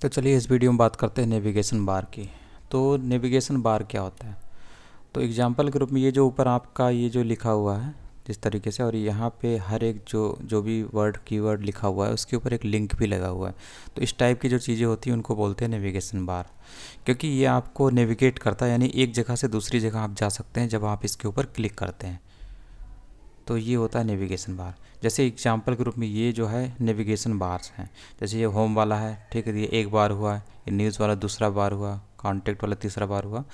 तो चलिए इस वीडियो में बात करते हैं नेविगेशन बार की तो नेविगेशन बार क्या होता है तो एग्जाम्पल के रूप में ये जो ऊपर आपका ये जो लिखा हुआ है जिस तरीके से और यहाँ पे हर एक जो जो भी वर्ड कीवर्ड लिखा हुआ है उसके ऊपर एक लिंक भी लगा हुआ है तो इस टाइप की जो चीज़ें होती हैं उनको बोलते हैं नेविगेशन बार क्योंकि ये आपको नेविगेट करता है यानी एक जगह से दूसरी जगह आप जा सकते हैं जब आप इसके ऊपर क्लिक करते हैं तो ये होता है नेविगेशन बार जैसे एग्जाम्पल के रूप में ये जो है नेविगेशन बार्स हैं जैसे ये होम वाला है ठीक है ये एक बार हुआ ये न्यूज़ वाला दूसरा बार हुआ कॉन्टैक्ट वाला तीसरा बार हुआ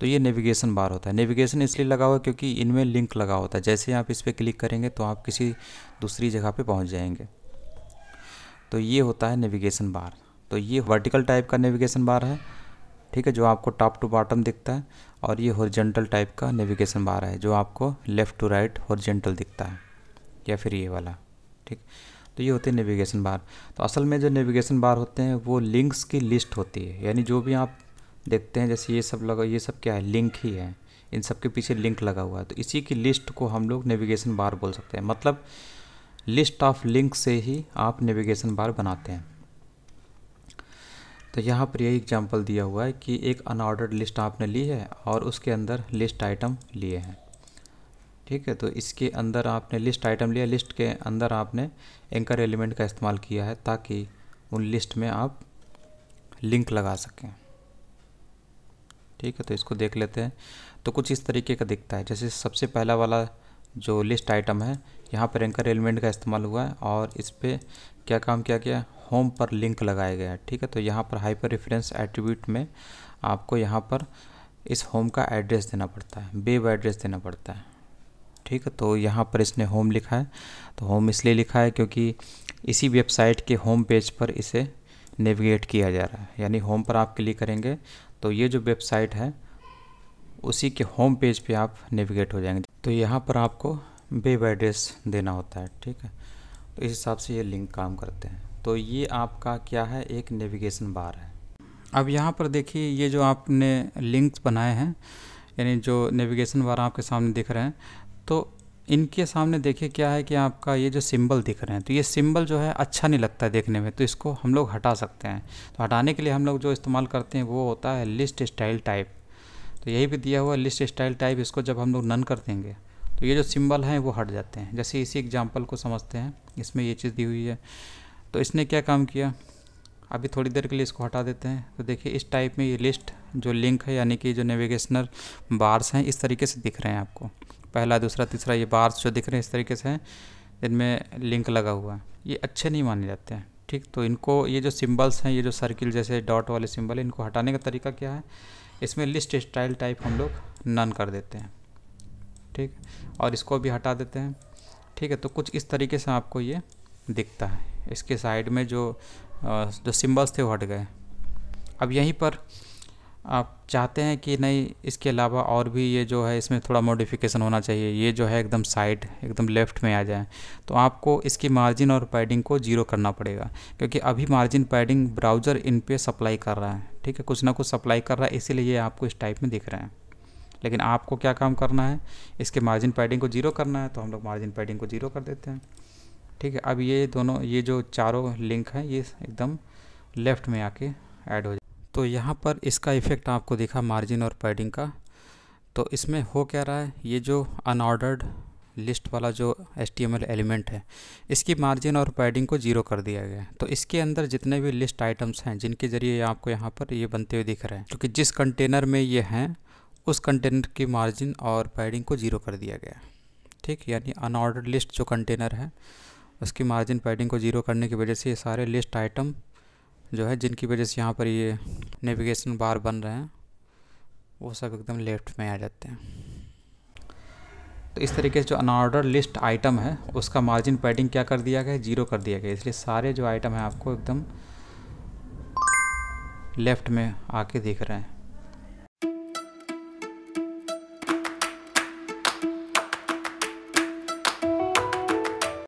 तो ये नेविगेशन बार होता है नेविगेशन इसलिए लगा हुआ है क्योंकि इनमें लिंक लगा होता है जैसे आप इस पर क्लिक करेंगे तो आप किसी दूसरी जगह पर पहुँच जाएंगे तो ये होता है नेविगेशन बार तो ये वर्टिकल टाइप का नेविगेशन बार है ठीक है जो आपको टॉप टू बॉटम दिखता है और ये हॉरिजेंटल टाइप का नेविगेशन बार है जो आपको लेफ़्ट टू राइट हॉरिजेंटल दिखता है या फिर ये वाला ठीक तो ये होते हैं नेविगेशन बार तो असल में जो नेविगेशन बार होते हैं वो लिंक्स की लिस्ट होती है यानी जो भी आप देखते हैं जैसे ये सब लगा ये सब क्या है लिंक ही है इन सब के पीछे लिंक लगा हुआ है तो इसी की लिस्ट को हम लोग नेविगेशन बार बोल सकते हैं मतलब लिस्ट ऑफ लिंक से ही आप नेविगेशन बार बनाते हैं तो यहाँ पर यही एग्जाम्पल दिया हुआ है कि एक अनऑर्डर्ड लिस्ट आपने ली है और उसके अंदर लिस्ट आइटम लिए हैं ठीक है तो इसके अंदर आपने लिस्ट आइटम लिया लिस्ट के अंदर आपने एंकर एलिमेंट का इस्तेमाल किया है ताकि उन लिस्ट में आप लिंक लगा सकें ठीक है तो इसको देख लेते हैं तो कुछ इस तरीके का दिखता है जैसे सबसे पहला वाला जो लिस्ट आइटम है यहाँ पर एंकर एलिमेंट का इस्तेमाल हुआ है और इस पर क्या काम किया गया होम पर लिंक लगाया गया है ठीक है तो यहाँ पर हाइपर रेफरेंस एट्रीब्यूट में आपको यहाँ पर इस होम का एड्रेस देना पड़ता है बेब एड्रेस देना पड़ता है ठीक है तो यहाँ पर इसने होम लिखा है तो होम इसलिए लिखा है क्योंकि इसी वेबसाइट के होम पेज पर इसे नेविगेट किया जा रहा है यानी होम पर आप क्लिक करेंगे तो ये जो वेबसाइट है उसी के होम पेज पे आप नेविगेट हो जाएंगे तो यहाँ पर आपको बे एड्रेस डेस देना होता है ठीक है तो इस हिसाब से ये लिंक काम करते हैं तो ये आपका क्या है एक नेविगेशन बार है अब यहाँ पर देखिए ये जो आपने लिंक्स बनाए हैं यानी जो नेविगेशन बार आपके सामने दिख रहे हैं तो इनके सामने देखिए क्या है कि आपका ये जो सिंबल दिख रहे हैं तो ये सिंबल जो है अच्छा नहीं लगता है देखने में तो इसको हम लोग हटा सकते हैं तो हटाने के लिए हम लोग जो इस्तेमाल करते हैं वो होता है लिस्ट स्टाइल टाइप तो यही भी दिया हुआ है लिस्ट स्टाइल टाइप इसको जब हम लोग नन कर देंगे तो ये जो सिंबल हैं वो हट जाते हैं जैसे इसी एग्जाम्पल को समझते हैं इसमें ये चीज़ दी हुई है तो इसने क्या काम किया अभी थोड़ी देर के लिए इसको हटा देते हैं तो देखिए इस टाइप में ये लिस्ट जो लिंक है यानी कि जो नेविगेशनल बार्स हैं इस तरीके से दिख रहे हैं आपको पहला दूसरा तीसरा ये बार्स जो दिख रहे हैं इस तरीके से हैं जिनमें लिंक लगा हुआ है ये अच्छे नहीं माने जाते हैं ठीक तो इनको ये जो सिम्बल्स हैं ये जो सर्किल जैसे डॉट वाले सिम्बल इनको हटाने का तरीका क्या है इसमें लिस्ट स्टाइल टाइप हम लोग नन कर देते हैं ठीक और इसको भी हटा देते हैं ठीक है तो कुछ इस तरीके से आपको ये दिखता है इसके साइड में जो जो सिम्बल्स थे वो हट गए अब यहीं पर आप चाहते हैं कि नहीं इसके अलावा और भी ये जो है इसमें थोड़ा मॉडिफिकेशन होना चाहिए ये जो है एकदम साइड एकदम लेफ़्ट में आ जाए तो आपको इसकी मार्जिन और पैडिंग को जीरो करना पड़ेगा क्योंकि अभी मार्जिन पैडिंग ब्राउज़र इन पे सप्लाई कर रहा है ठीक है कुछ ना कुछ सप्लाई कर रहा है इसीलिए ये आपको इस टाइप में दिख रहे हैं लेकिन आपको क्या काम करना है इसके मार्जिन पैडिंग को जीरो करना है तो हम लोग मार्जिन पैडिंग को जीरो कर देते हैं ठीक है अब ये दोनों ये जो चारों लिंक हैं ये एकदम लेफ़्ट में आके ऐड हो जाए तो यहाँ पर इसका इफ़ेक्ट आपको दिखा मार्जिन और पैडिंग का तो इसमें हो क्या रहा है ये जो अनऑर्डर्ड लिस्ट वाला जो एस एलिमेंट है इसकी मार्जिन और पैडिंग को जीरो कर दिया गया है तो इसके अंदर जितने भी लिस्ट आइटम्स हैं जिनके ज़रिए आपको यहाँ पर ये बनते हुए दिख रहे हैं क्योंकि जिस कंटेनर में ये हैं उस कंटेनर की मार्जिन और पैडिंग को ज़ीरो कर दिया गया ठीक यानी अनऑर्डर लिस्ट जो कंटेनर है उसकी मार्जिन पैडिंग को ज़ीरो करने की वजह से ये सारे लिस्ट आइटम जो है जिनकी वजह से यहाँ पर ये नेविगेशन बार बन रहे हैं वो सब एकदम लेफ्ट में आ जाते हैं तो इस तरीके से जो अनऑर्डर लिस्ट आइटम है उसका मार्जिन पैडिंग क्या कर दिया गया जीरो कर दिया गया इसलिए सारे जो आइटम हैं आपको एकदम लेफ्ट में आके दिख रहे हैं